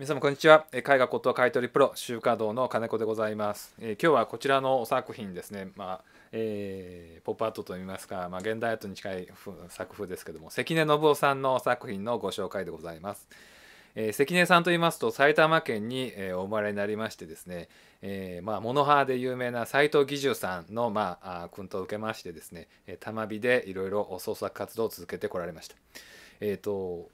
皆様こんにちは絵画骨董買取プロ集華堂の金子でございます、えー、今日はこちらの作品ですねまあ、えー、ポップアートといいますか、まあ、現代アートに近い作風ですけども関根信夫さんの作品のご紹介でございます、えー、関根さんと言いますと埼玉県に、えお生まれになりましてですね、えまあ、モノハーで有名な斎藤義樹さんの、まあ、あ訓と受けましてですね玉火でいろいろ創作活動を続けてこられましたえーと、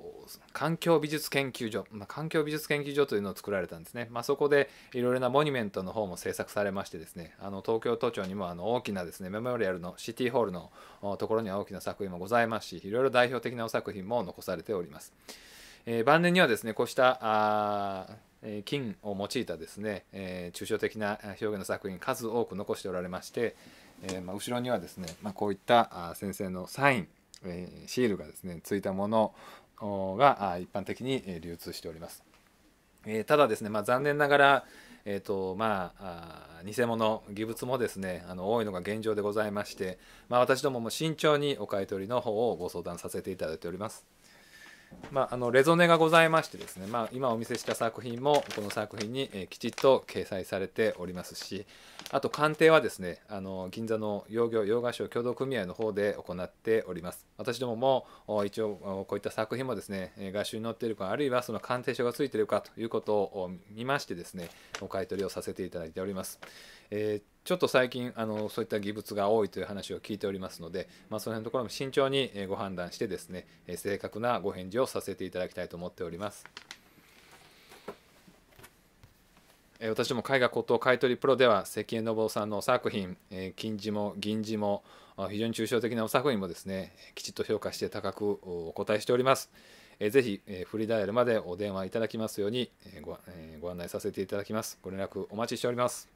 環境美術研究所、まあ、環境美術研究所というのを作られたんですね、まあ、そこでいろいろなモニュメントの方も制作されましてですねあの東京都庁にもあの大きなですねメモリアルのシティホールのところには大きな作品もございますしいろいろ代表的なお作品も残されております、えー、晩年にはですねこうしたあ金を用いたですね、えー、抽象的な表現の作品数多く残しておられまして、えー、まあ、後ろにはですね、まあ、こういった先生のサインえシールがですねついたものが一般的に流通しております。えただですね、まあ、残念ながら、えーとまあ、あ偽物、偽物もですねあの多いのが現状でございまして、まあ、私どもも慎重にお買い取りの方をご相談させていただいております。まあ、あのレゾネがございましてですね、まあ、今お見せした作品もこの作品に、えきちっと掲載されておりますしあと鑑定はですねあの銀座の洋業洋菓子協同組合の方で行っております私どもも一応こういった作品もですね画集に載っているかあるいはその鑑定書がついているかということを見ましてですねお買い取りをさせていただいております、えーちょっと最近あのそういった技物が多いという話を聞いておりますので、まあ、その辺のところも慎重にご判断してですね正確なご返事をさせていただきたいと思っております。私も絵画骨董買取プロでは関根信夫さんの作品金字も銀字も非常に抽象的なお作品もですねきちっと評価して高くお答えしております。ぜひフリーダイヤルまでお電話いただきますようにご案内させていただきます。ご連絡お待ちしております。